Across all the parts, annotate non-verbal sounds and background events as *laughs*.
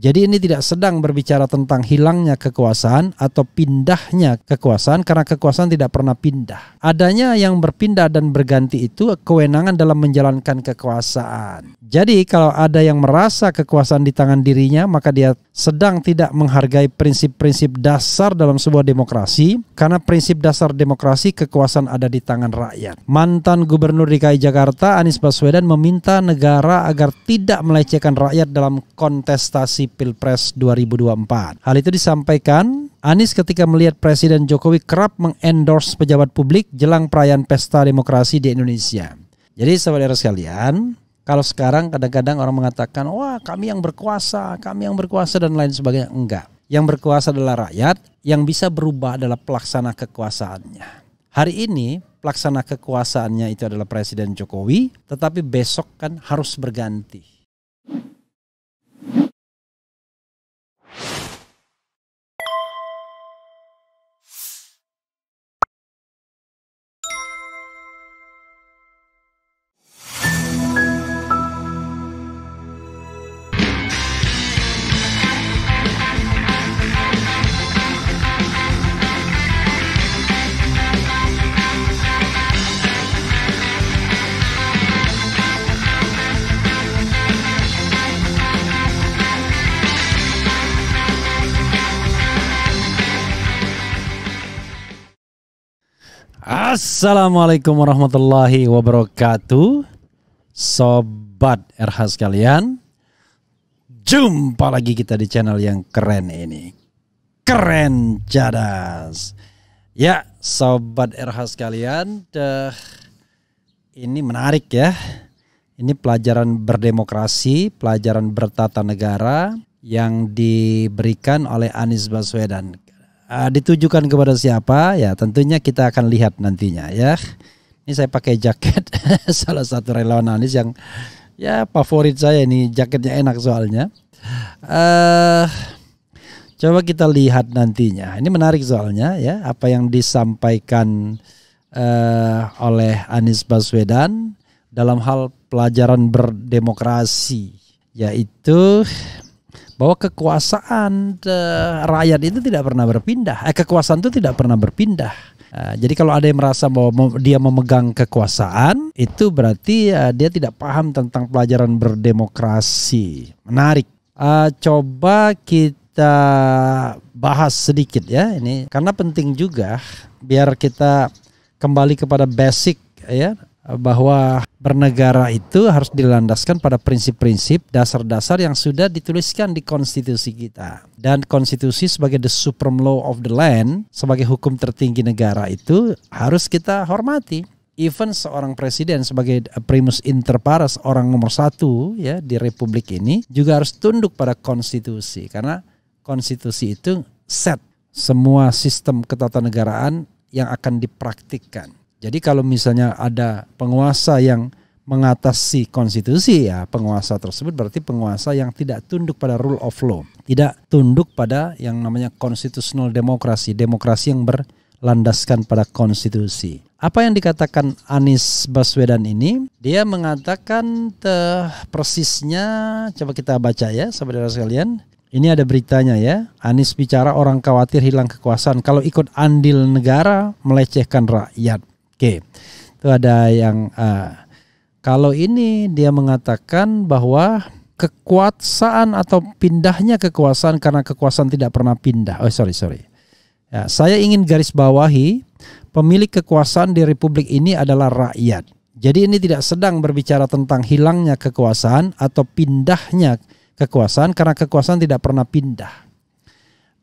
Jadi ini tidak sedang berbicara tentang hilangnya kekuasaan atau pindahnya kekuasaan karena kekuasaan tidak pernah pindah. Adanya yang berpindah dan berganti itu kewenangan dalam menjalankan kekuasaan. Jadi kalau ada yang merasa kekuasaan di tangan dirinya maka dia sedang tidak menghargai prinsip-prinsip dasar dalam sebuah demokrasi karena prinsip dasar demokrasi kekuasaan ada di tangan rakyat. Mantan Gubernur DKI Jakarta Anies Baswedan meminta negara agar tidak melecehkan rakyat dalam kontestasi kontestasi Pilpres 2024. Hal itu disampaikan Anies ketika melihat Presiden Jokowi kerap mengendorse pejabat publik jelang perayaan pesta demokrasi di Indonesia. Jadi saudara sekalian, kalau sekarang kadang-kadang orang mengatakan, wah kami yang berkuasa, kami yang berkuasa dan lain sebagainya. Enggak. Yang berkuasa adalah rakyat, yang bisa berubah adalah pelaksana kekuasaannya. Hari ini pelaksana kekuasaannya itu adalah Presiden Jokowi, tetapi besok kan harus berganti. Assalamualaikum warahmatullahi wabarakatuh Sobat RH sekalian Jumpa lagi kita di channel yang keren ini Keren Cadas Ya Sobat RH sekalian deh, Ini menarik ya Ini pelajaran berdemokrasi Pelajaran bertata negara Yang diberikan oleh Anies Baswedan uh, ditujukan kepada siapa ya tentunya kita akan lihat nantinya ya. Ini saya pakai jaket *laughs* salah satu relawan Anies yang ya favorit saya ini jaketnya enak soalnya. Uh, coba kita lihat nantinya. Ini menarik soalnya ya apa yang disampaikan uh, oleh Anies Baswedan dalam hal pelajaran berdemokrasi yaitu bahwa kekuasaan eh, rakyat itu tidak pernah berpindah. Eh, kekuasaan itu tidak pernah berpindah. Uh, jadi kalau ada yang merasa bahwa dia memegang kekuasaan, itu berarti uh, dia tidak paham tentang pelajaran berdemokrasi. Menarik. Uh, coba kita bahas sedikit ya ini karena penting juga biar kita kembali kepada basic ya bahwa bernegara itu harus dilandaskan pada prinsip-prinsip dasar-dasar yang sudah dituliskan di konstitusi kita. Dan konstitusi sebagai the supreme law of the land, sebagai hukum tertinggi negara itu harus kita hormati. Even seorang presiden sebagai primus inter pares orang nomor satu ya di republik ini juga harus tunduk pada konstitusi karena konstitusi itu set semua sistem ketatanegaraan yang akan dipraktikkan jadi kalau misalnya ada penguasa yang mengatasi konstitusi ya penguasa tersebut berarti penguasa yang tidak tunduk pada rule of law, tidak tunduk pada yang namanya konstitusional demokrasi, demokrasi yang berlandaskan pada konstitusi. Apa yang dikatakan Anies Baswedan ini? Dia mengatakan persisnya, coba kita baca ya saudara sekalian. Ini ada beritanya ya. Anies bicara orang khawatir hilang kekuasaan kalau ikut andil negara melecehkan rakyat. Oke. Itu ada yang uh, Kalau ini dia mengatakan bahwa kekuasaan atau pindahnya kekuasaan karena kekuasaan tidak pernah pindah. Oh sorry sorry. Ya, saya ingin garis bawahi pemilik kekuasaan di republik ini adalah rakyat. Jadi ini tidak sedang berbicara tentang hilangnya kekuasaan atau pindahnya kekuasaan karena kekuasaan tidak pernah pindah.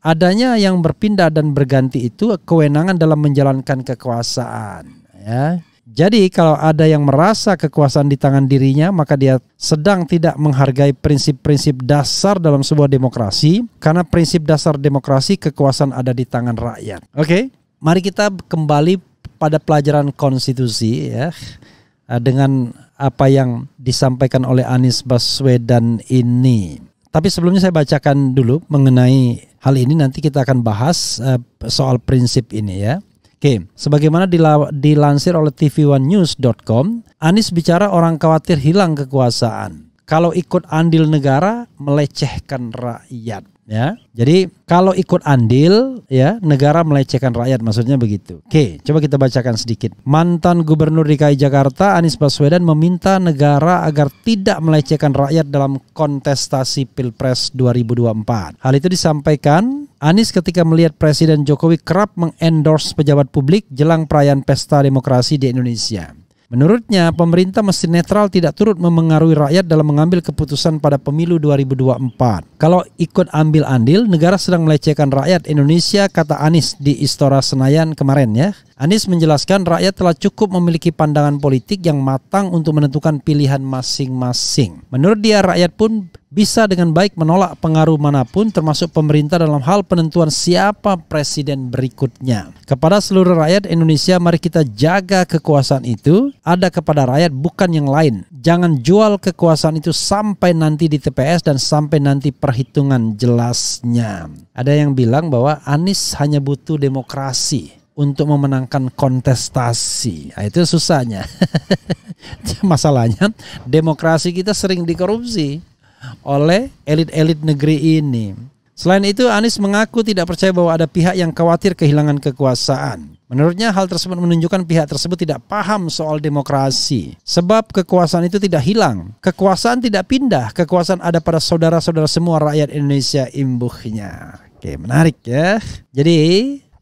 Adanya yang berpindah dan berganti itu kewenangan dalam menjalankan kekuasaan. Ya. Jadi kalau ada yang merasa kekuasaan di tangan dirinya maka dia sedang tidak menghargai prinsip-prinsip dasar dalam sebuah demokrasi karena prinsip dasar demokrasi kekuasaan ada di tangan rakyat. Oke, okay? mari kita kembali pada pelajaran konstitusi ya eh, dengan apa yang disampaikan oleh Anies Baswedan ini. Tapi sebelumnya saya bacakan dulu mengenai hal ini nanti kita akan bahas eh, soal prinsip ini ya. Oke, sebagaimana dilansir oleh tv1news.com, Anies bicara orang khawatir hilang kekuasaan. Kalau ikut andil negara melecehkan rakyat ya. Jadi kalau ikut andil ya negara melecehkan rakyat maksudnya begitu. Oke, coba kita bacakan sedikit. Mantan Gubernur DKI Jakarta Anies Baswedan meminta negara agar tidak melecehkan rakyat dalam kontestasi Pilpres 2024. Hal itu disampaikan Anies ketika melihat Presiden Jokowi kerap mengendorse pejabat publik jelang perayaan pesta demokrasi di Indonesia. Menurutnya, pemerintah mesti netral tidak turut memengaruhi rakyat dalam mengambil keputusan pada pemilu 2024. Kalau ikut ambil andil, negara sedang melecehkan rakyat Indonesia, kata Anies di Istora Senayan kemarin ya. Anies menjelaskan rakyat telah cukup memiliki pandangan politik yang matang untuk menentukan pilihan masing-masing. Menurut dia, rakyat pun bisa dengan baik menolak pengaruh manapun termasuk pemerintah dalam hal penentuan siapa presiden berikutnya. Kepada seluruh rakyat Indonesia mari kita jaga kekuasaan itu ada kepada rakyat bukan yang lain. Jangan jual kekuasaan itu sampai nanti di TPS dan sampai nanti perhitungan jelasnya. Ada yang bilang bahwa Anies hanya butuh demokrasi untuk memenangkan kontestasi. Nah, itu susahnya. *laughs* Masalahnya demokrasi kita sering dikorupsi oleh elit-elit negeri ini. Selain itu, Anies mengaku tidak percaya bahwa ada pihak yang khawatir kehilangan kekuasaan. Menurutnya, hal tersebut menunjukkan pihak tersebut tidak paham soal demokrasi, sebab kekuasaan itu tidak hilang. Kekuasaan tidak pindah, kekuasaan ada pada saudara-saudara semua rakyat Indonesia imbuhnya. Oke, menarik ya. Jadi,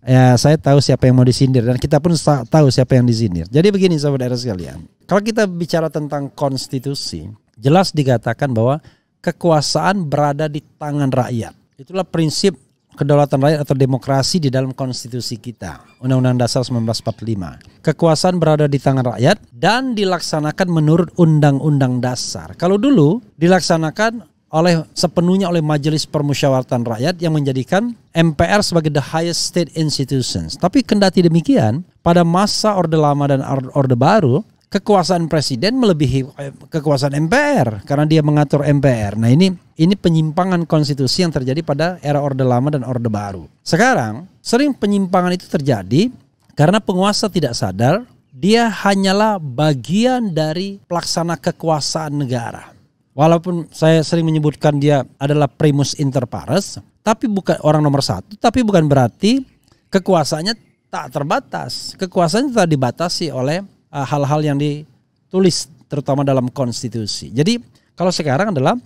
ya saya tahu siapa yang mau disindir dan kita pun tahu siapa yang disindir. Jadi begini saudara sekalian, kalau kita bicara tentang konstitusi, jelas dikatakan bahwa kekuasaan berada di tangan rakyat. Itulah prinsip kedaulatan rakyat atau demokrasi di dalam konstitusi kita, Undang-Undang Dasar 1945. Kekuasaan berada di tangan rakyat dan dilaksanakan menurut Undang-Undang Dasar. Kalau dulu dilaksanakan oleh sepenuhnya oleh Majelis Permusyawaratan Rakyat yang menjadikan MPR sebagai the highest state institutions. Tapi kendati demikian, pada masa Orde Lama dan Orde Baru, kekuasaan presiden melebihi eh, kekuasaan MPR karena dia mengatur MPR. Nah, ini ini penyimpangan konstitusi yang terjadi pada era Orde Lama dan Orde Baru. Sekarang sering penyimpangan itu terjadi karena penguasa tidak sadar dia hanyalah bagian dari pelaksana kekuasaan negara. Walaupun saya sering menyebutkan dia adalah primus inter pares, tapi bukan orang nomor satu, tapi bukan berarti kekuasaannya tak terbatas. Kekuasaannya tak dibatasi oleh Eh, hal-hal uh, yang ditulis terutama dalam konstitusi. Jadi kalau sekarang adalah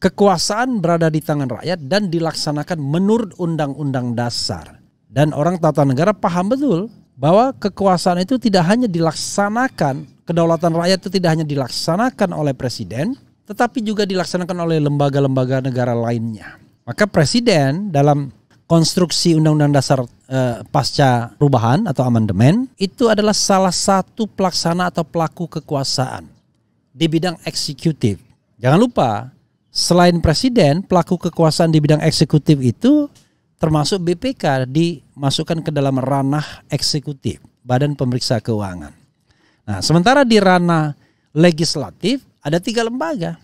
kekuasaan berada di tangan rakyat dan dilaksanakan menurut undang-undang dasar. Dan orang tata negara paham betul bahwa kekuasaan itu tidak hanya dilaksanakan, kedaulatan rakyat itu tidak hanya dilaksanakan oleh presiden, tetapi juga dilaksanakan oleh lembaga-lembaga negara lainnya. Maka presiden dalam konstruksi Undang-Undang Dasar eh, pasca perubahan atau amandemen itu adalah salah satu pelaksana atau pelaku kekuasaan di bidang eksekutif. Jangan lupa, selain presiden, pelaku kekuasaan di bidang eksekutif itu termasuk BPK dimasukkan ke dalam ranah eksekutif, Badan Pemeriksa Keuangan. Nah, sementara di ranah legislatif ada tiga lembaga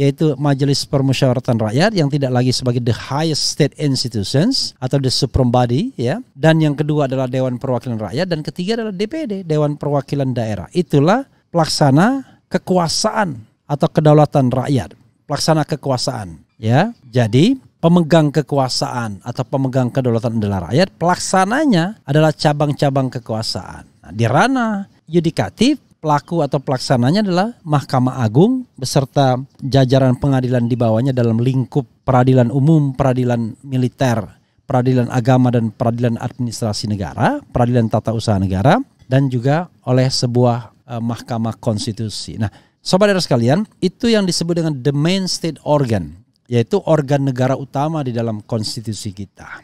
yaitu Majelis Permusyawaratan Rakyat yang tidak lagi sebagai the highest state institutions atau the supreme body ya. Dan yang kedua adalah Dewan Perwakilan Rakyat dan ketiga adalah DPD, Dewan Perwakilan Daerah. Itulah pelaksana kekuasaan atau kedaulatan rakyat, pelaksana kekuasaan ya. Jadi pemegang kekuasaan atau pemegang kedaulatan adalah rakyat, pelaksananya adalah cabang-cabang kekuasaan. Nah, di ranah yudikatif pelaku atau pelaksananya adalah Mahkamah Agung beserta jajaran pengadilan di bawahnya dalam lingkup peradilan umum, peradilan militer, peradilan agama dan peradilan administrasi negara, peradilan tata usaha negara dan juga oleh sebuah eh, Mahkamah Konstitusi. Nah, sobat saudara sekalian, itu yang disebut dengan the main state organ, yaitu organ negara utama di dalam konstitusi kita.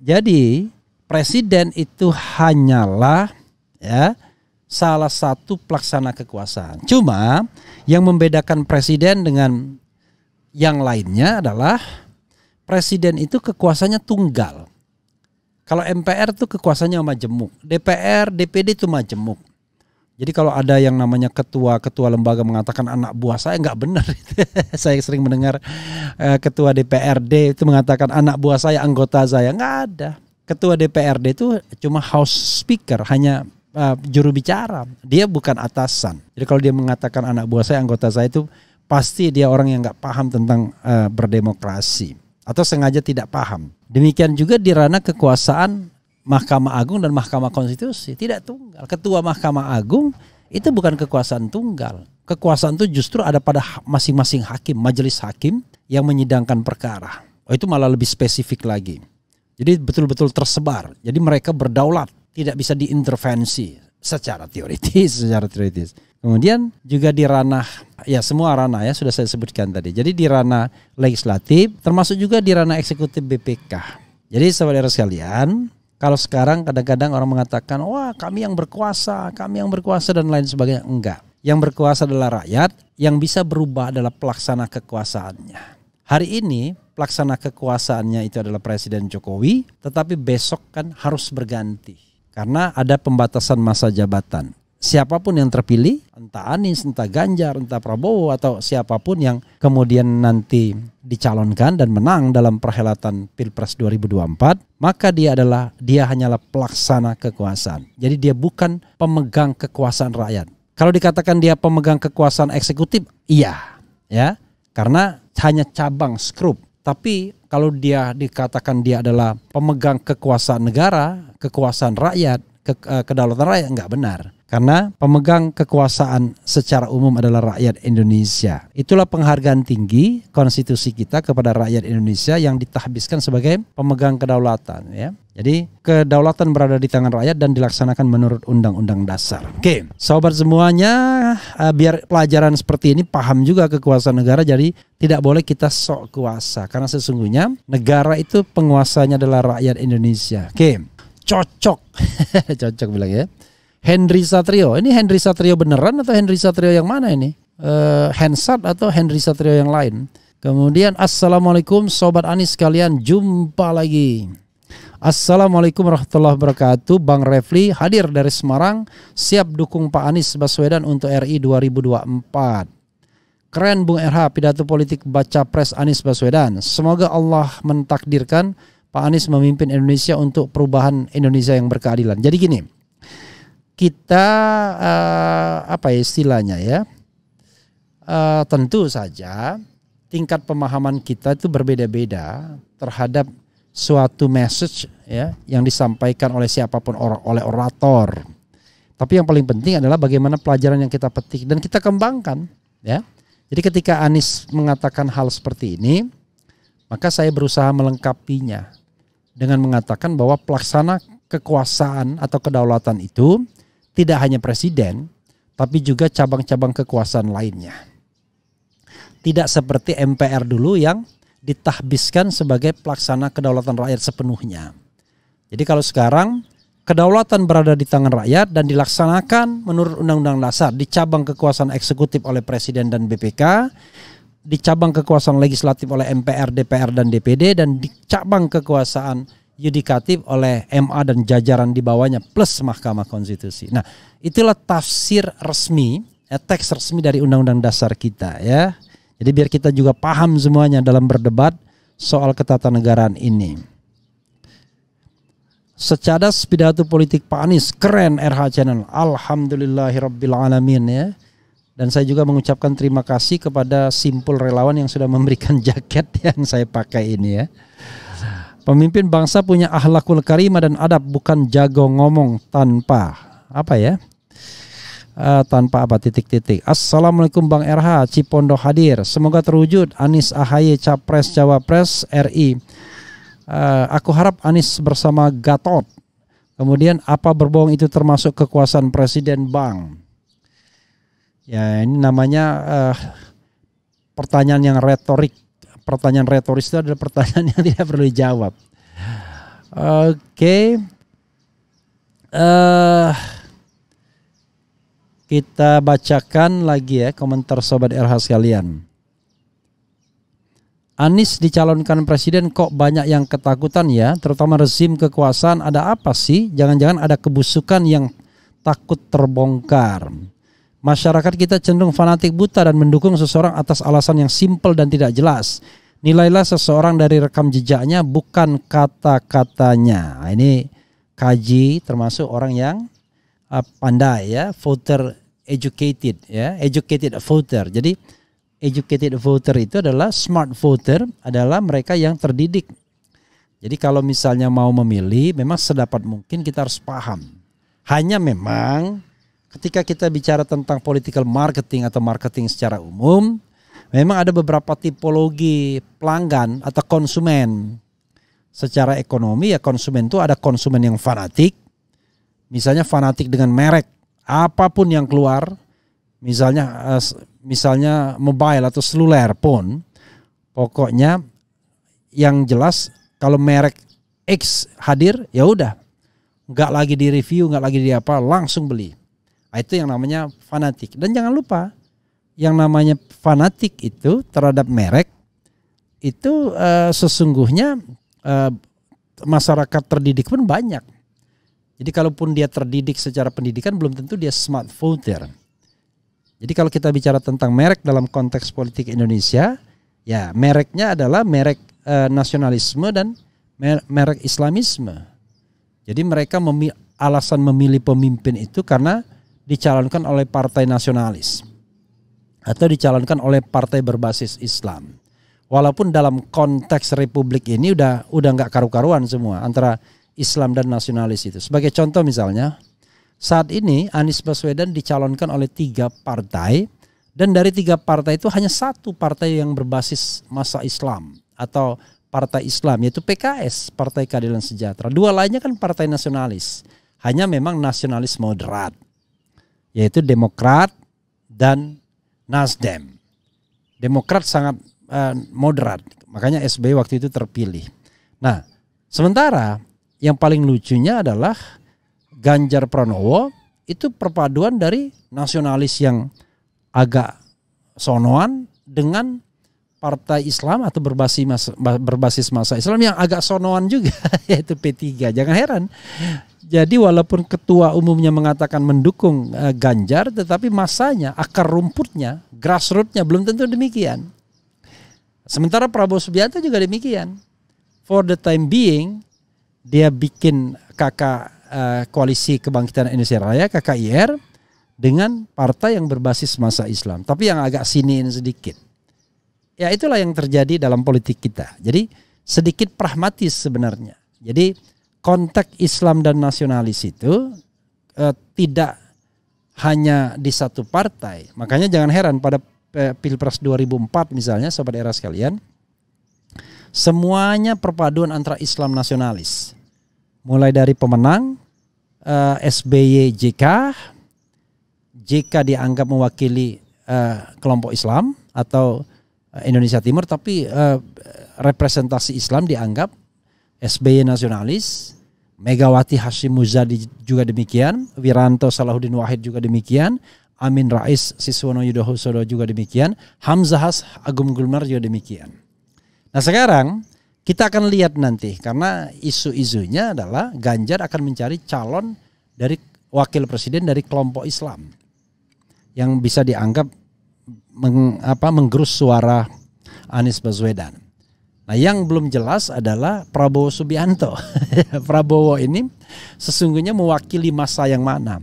Jadi, presiden itu hanyalah ya salah satu pelaksana kekuasaan. Cuma yang membedakan presiden dengan yang lainnya adalah presiden itu kekuasaannya tunggal. Kalau MPR itu kekuasaannya majemuk, DPR, DPD itu majemuk. Jadi kalau ada yang namanya ketua-ketua lembaga mengatakan anak buah saya nggak benar. *laughs* saya sering mendengar eh, ketua DPRD itu mengatakan anak buah saya, anggota saya nggak ada. Ketua DPRD itu cuma House Speaker, hanya uh, juru bicara, dia bukan atasan. Jadi kalau dia mengatakan anak buah saya, anggota saya itu pasti dia orang yang nggak paham tentang uh, berdemokrasi atau sengaja tidak paham. Demikian juga di ranah kekuasaan Mahkamah Agung dan Mahkamah Konstitusi tidak tunggal. Ketua Mahkamah Agung itu bukan kekuasaan tunggal. Kekuasaan itu justru ada pada masing-masing hakim, majelis hakim yang menyidangkan perkara. Oh, itu malah lebih spesifik lagi. Jadi betul-betul tersebar. Jadi mereka berdaulat tidak bisa diintervensi secara teoritis, *laughs* secara teoritis. Kemudian juga di ranah ya semua ranah ya sudah saya sebutkan tadi. Jadi di ranah legislatif termasuk juga di ranah eksekutif BPK. Jadi saudara sekalian, kalau sekarang kadang-kadang orang mengatakan wah kami yang berkuasa, kami yang berkuasa dan lain sebagainya. Enggak. Yang berkuasa adalah rakyat, yang bisa berubah adalah pelaksana kekuasaannya. Hari ini pelaksana kekuasaannya itu adalah Presiden Jokowi, tetapi besok kan harus berganti karena ada pembatasan masa jabatan. Siapapun yang terpilih, entah Anies, entah Ganjar, entah Prabowo, atau siapapun yang kemudian nanti dicalonkan dan menang dalam perhelatan Pilpres 2024, maka dia adalah dia hanyalah pelaksana kekuasaan. Jadi dia bukan pemegang kekuasaan rakyat. Kalau dikatakan dia pemegang kekuasaan eksekutif, iya, ya. Karena hanya cabang skrup, tapi kalau dia dikatakan dia adalah pemegang kekuasaan negara, kekuasaan rakyat, ke, uh, kedaulatan rakyat nggak benar karena pemegang kekuasaan secara umum adalah rakyat Indonesia. Itulah penghargaan tinggi konstitusi kita kepada rakyat Indonesia yang ditahbiskan sebagai pemegang kedaulatan ya. Jadi kedaulatan berada di tangan rakyat dan dilaksanakan menurut undang-undang dasar. Oke, sobat semuanya, eh, biar pelajaran seperti ini paham juga kekuasaan negara. Jadi tidak boleh kita sok kuasa karena sesungguhnya negara itu penguasanya adalah rakyat Indonesia. Oke, cocok, *laughs* cocok bilang ya. Henry Satrio. Ini Henry Satrio beneran atau Henry Satrio yang mana ini? Uh, Hensat atau Henry Satrio yang lain? Kemudian Assalamualaikum Sobat Anis sekalian, jumpa lagi. Assalamualaikum warahmatullahi wabarakatuh Bang Refli hadir dari Semarang Siap dukung Pak Anies Baswedan untuk RI 2024 Keren Bung RH pidato politik baca pres Anies Baswedan Semoga Allah mentakdirkan Pak Anies memimpin Indonesia untuk perubahan Indonesia yang berkeadilan Jadi gini kita uh, apa ya istilahnya ya uh, tentu saja tingkat pemahaman kita itu berbeda-beda terhadap suatu message ya yang disampaikan oleh siapapun or oleh orator. Tapi yang paling penting adalah bagaimana pelajaran yang kita petik dan kita kembangkan ya. Jadi ketika Anies mengatakan hal seperti ini, maka saya berusaha melengkapinya dengan mengatakan bahwa pelaksana kekuasaan atau kedaulatan itu tidak hanya presiden, tapi juga cabang-cabang kekuasaan lainnya. Tidak seperti MPR dulu yang ditahbiskan sebagai pelaksana kedaulatan rakyat sepenuhnya. Jadi kalau sekarang kedaulatan berada di tangan rakyat dan dilaksanakan menurut Undang-Undang Dasar di cabang kekuasaan eksekutif oleh Presiden dan BPK, di cabang kekuasaan legislatif oleh MPR, DPR, dan DPD, dan di cabang kekuasaan yudikatif oleh MA dan jajaran di bawahnya plus Mahkamah Konstitusi. Nah, itulah tafsir resmi, eh, teks resmi dari Undang-Undang Dasar kita ya. Jadi biar kita juga paham semuanya dalam berdebat soal ketatanegaraan ini. Secara pidato politik Pak Anies keren RH Channel. Alhamdulillahirabbil ya. Dan saya juga mengucapkan terima kasih kepada simpul relawan yang sudah memberikan *laughs* jaket yang saya pakai ini ya. Pemimpin bangsa punya ahlakul karimah dan adab bukan jago ngomong tanpa apa ya? Uh, tanpa apa titik-titik. Assalamualaikum Bang RH Cipondo hadir. Semoga terwujud Anies Ahaye Capres Cawapres RI. Uh, eh, aku harap Anis bersama Gatot. Kemudian apa berbohong itu termasuk kekuasaan presiden Bang? Ya ini namanya uh, pertanyaan yang retorik pertanyaan retoris itu adalah pertanyaan yang *laughs* tidak perlu dijawab. Oke. Uh, kita bacakan lagi ya komentar sobat RH sekalian. Anies dicalonkan presiden kok banyak yang ketakutan ya, terutama rezim kekuasaan. Ada apa sih? Jangan-jangan ada kebusukan yang takut terbongkar. Masyarakat kita cenderung fanatik buta dan mendukung seseorang atas alasan yang simpel dan tidak jelas. Nilailah seseorang dari rekam jejaknya bukan kata-katanya. Nah, ini kaji termasuk orang yang uh, pandai ya, voter educated ya, educated voter. Jadi educated voter itu adalah smart voter adalah mereka yang terdidik. Jadi kalau misalnya mau memilih memang sedapat mungkin kita harus paham. Hanya memang ketika kita bicara tentang political marketing atau marketing secara umum, memang ada beberapa tipologi pelanggan atau konsumen. Secara ekonomi ya konsumen itu ada konsumen yang fanatik, misalnya fanatik dengan merek, apapun yang keluar, misalnya eh, misalnya mobile atau seluler pun, pokoknya yang jelas kalau merek X hadir ya udah nggak lagi di review nggak lagi di apa langsung beli Ah, itu yang namanya fanatik. Dan jangan lupa yang namanya fanatik itu terhadap merek itu uh, sesungguhnya uh, masyarakat terdidik pun banyak. Jadi kalaupun dia terdidik secara pendidikan belum tentu dia smart voter. Jadi kalau kita bicara tentang merek dalam konteks politik Indonesia, ya mereknya adalah merek e, nasionalisme dan merek Islamisme. Jadi mereka memi alasan memilih pemimpin itu karena dicalonkan oleh partai nasionalis atau dicalonkan oleh partai berbasis Islam. Walaupun dalam konteks republik ini udah udah nggak karu-karuan semua antara Islam dan nasionalis itu. Sebagai contoh misalnya, saat ini Anies Baswedan dicalonkan oleh tiga partai dan dari tiga partai itu hanya satu partai yang berbasis masa Islam atau partai Islam yaitu PKS, Partai Keadilan Sejahtera. Dua lainnya kan partai nasionalis. Hanya memang nasionalis moderat yaitu Demokrat dan Nasdem. Demokrat sangat uh, moderat, makanya SBY waktu itu terpilih. Nah, sementara yang paling lucunya adalah Ganjar Pranowo itu perpaduan dari nasionalis yang agak sonoan dengan partai Islam atau berbasis masa, berbasis masa Islam yang agak sonoan juga *laughs* yaitu P3. Jangan heran. Jadi walaupun ketua umumnya mengatakan mendukung uh, Ganjar tetapi masanya akar rumputnya, grassrootsnya belum tentu demikian. Sementara Prabowo Subianto juga demikian. For the time being dia bikin kakak eh, koalisi Kebangkitan Indonesia Raya KKIR dengan partai yang berbasis masa Islam, tapi yang agak siniin sedikit ya itulah yang terjadi dalam politik kita. Jadi sedikit pragmatis sebenarnya. Jadi konteks Islam dan nasionalis itu eh, tidak hanya di satu partai. Makanya jangan heran pada eh, Pilpres 2004 misalnya sobat era sekalian semuanya perpaduan antara Islam nasionalis. Mulai dari pemenang eh, SBY JK JK dianggap mewakili eh, kelompok Islam atau Eh, Indonesia Timur tapi uh, representasi Islam dianggap SBY nasionalis, Megawati Hashim Muzadi juga demikian, Wiranto Salahuddin Wahid juga demikian, Amin Rais Siswono Yudhoyono juga demikian, Hamzahas Agung Gulmar juga demikian. Nah sekarang kita akan lihat nanti karena isu-isunya adalah Ganjar akan mencari calon dari wakil presiden dari kelompok Islam yang bisa dianggap meng, apa menggerus suara Anies Baswedan. Nah, yang belum jelas adalah Prabowo Subianto. *laughs* Prabowo ini sesungguhnya mewakili masa yang mana.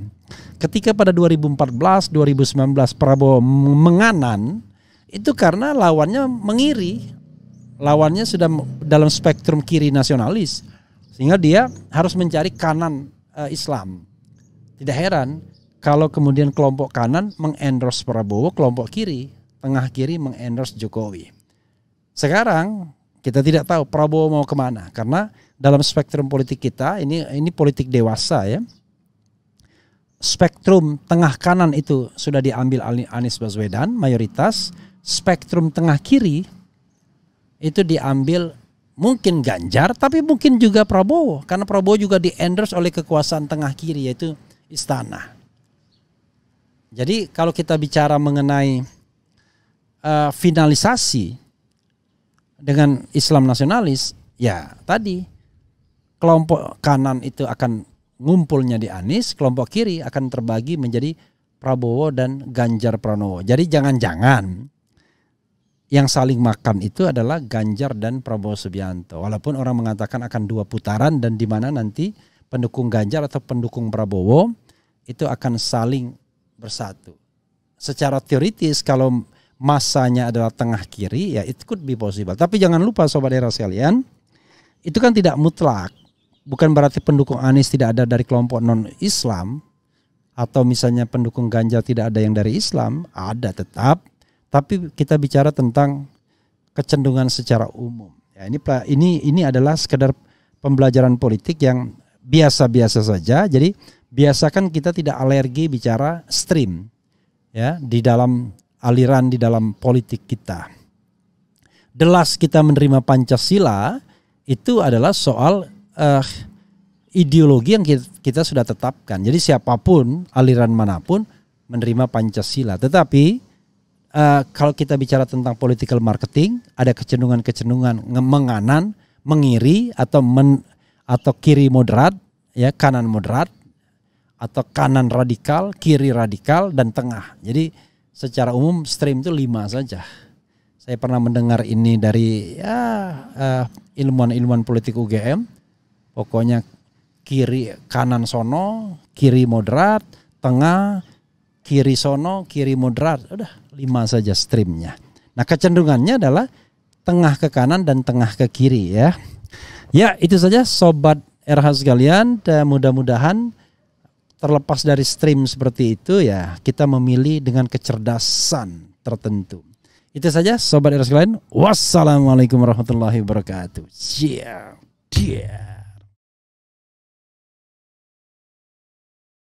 Ketika pada 2014, 2019 Prabowo menganan itu karena lawannya mengiri. Lawannya sudah dalam spektrum kiri nasionalis. Sehingga dia harus mencari kanan uh, Islam. Tidak heran kalau kemudian kelompok kanan mengendorse Prabowo, kelompok kiri, tengah kiri mengendorse Jokowi. Sekarang kita tidak tahu Prabowo mau kemana karena dalam spektrum politik kita ini ini politik dewasa ya. Spektrum tengah kanan itu sudah diambil Anies Baswedan mayoritas, spektrum tengah kiri itu diambil mungkin Ganjar tapi mungkin juga Prabowo karena Prabowo juga diendorse oleh kekuasaan tengah kiri yaitu istana. Jadi kalau kita bicara mengenai uh, finalisasi dengan Islam nasionalis, ya tadi kelompok kanan itu akan ngumpulnya di Anies, kelompok kiri akan terbagi menjadi Prabowo dan Ganjar Pranowo. Jadi jangan-jangan yang saling makan itu adalah Ganjar dan Prabowo Subianto. Walaupun orang mengatakan akan dua putaran dan di mana nanti pendukung Ganjar atau pendukung Prabowo itu akan saling bersatu. Secara teoritis kalau masanya adalah tengah kiri ya it could be possible. Tapi jangan lupa sobat era sekalian, itu kan tidak mutlak. Bukan berarti pendukung Anies tidak ada dari kelompok non-Islam atau misalnya pendukung Ganjar tidak ada yang dari Islam, ada tetap. Tapi kita bicara tentang kecenderungan secara umum. Ya, ini ini ini adalah sekedar pembelajaran politik yang biasa-biasa saja. Jadi biasakan kita tidak alergi bicara stream ya di dalam aliran di dalam politik kita. Delas kita menerima Pancasila itu adalah soal uh, ideologi yang kita, kita sudah tetapkan. Jadi siapapun aliran manapun menerima Pancasila. Tetapi uh, kalau kita bicara tentang political marketing, ada kecenderungan-kecenderungan menganan, mengiri atau men atau kiri moderat, ya kanan moderat atau kanan radikal, kiri radikal, dan tengah. Jadi secara umum stream itu lima saja. Saya pernah mendengar ini dari ya, uh, ilmuwan-ilmuwan politik UGM. Pokoknya kiri kanan sono, kiri moderat, tengah, kiri sono, kiri moderat. Udah lima saja streamnya. Nah kecenderungannya adalah tengah ke kanan dan tengah ke kiri ya. Ya itu saja sobat RH sekalian. Mudah-mudahan terlepas dari stream seperti itu ya kita memilih dengan kecerdasan tertentu. Itu saja sobat Eros lain. Wassalamualaikum warahmatullahi wabarakatuh. Yeah. Yeah.